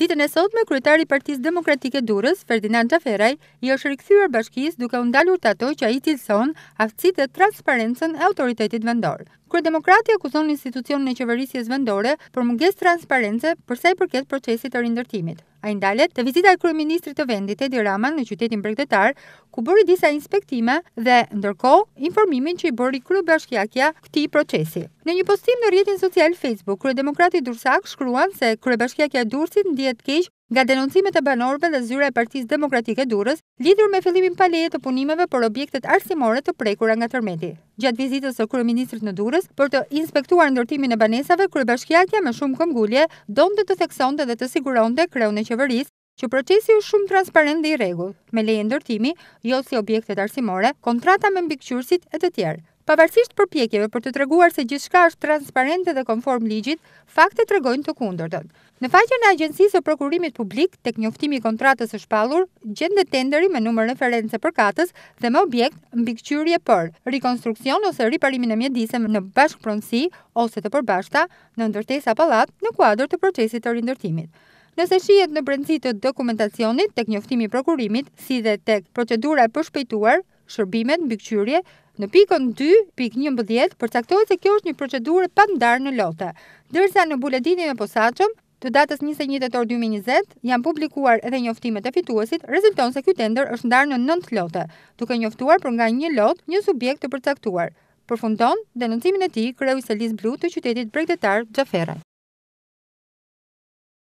Ditën e sot me kryetari partiz demokratike durës, Ferdinand Gjaferaj, i është rikëthyër bashkis duke undalur të ato që a i tilson aftësit dhe transparencen e autoritetit vendor kërë demokrati akuzon institucionin e qeverisjes vendore për transparence transparentse përsa i përket procesit të rindërtimit. A ndalet të vizita e kërëministri të vendit Edi Rama në qytetin bregdetar, ku bëri disa inspektime dhe, ndërko, informimin që i bëri kërë bashkjakja këti procesi. Në një postim në rjetin social Facebook, kërë demokrati Dursak shkruan se kërë bashkjakja Dursit ndihet keq Nga denoncimet e banorve dhe zyre e partiz demokratike durës, lidur me fillimin paleje të punimeve për objektet arsimore të prekura nga tërmeti. Gjatë vizitës të ministrit në durës, për të inspektuar ndërtimin e banesave, kërëbashkjatja me shumë këmgullje, donë dhe të thekson dhe të siguron dhe kreun e qeveris, që procesi u shumë transparent dhe i regull, me leje ndërtimi, jo si objektet arsimore, kontrata me mbikqyrsit e të tjerë. Pavarësisht përpjekjeve për të treguar se gjithshka është transparente dhe konform ligjit, fakte tregojnë të kundërtën. Në faqen e agjencisë së prokurimit publik tek njoftimi i kontratës së shpallur, gjendet tenderi me numër referencë për katës dhe me objekt mbikëqyrje për rikonstruksion ose riparimin e mjedisë në bashkëpronësi ose të përbashkëta në ndërtesa pallat në kuadër të procesit të rindërtimit. Nëse shihet në brendësit të dokumentacionit tek njoftimi i prokurimit, si dhe tek procedura e përshpejtuar shërbimet në në pikën 2, pikë përcaktojë se kjo është një procedurë pa ndarë në lote. Dërsa në buletinin e posaqëm, të datës 21 të orë 2020, janë publikuar edhe njoftimet e fituesit, rezulton se kjo tender është ndarë në 9 lote, duke njoftuar për nga një lot një subjekt të përcaktuar. Përfundon, denoncimin e ti kreu i selis Blu të qytetit bregdetar Gjafera.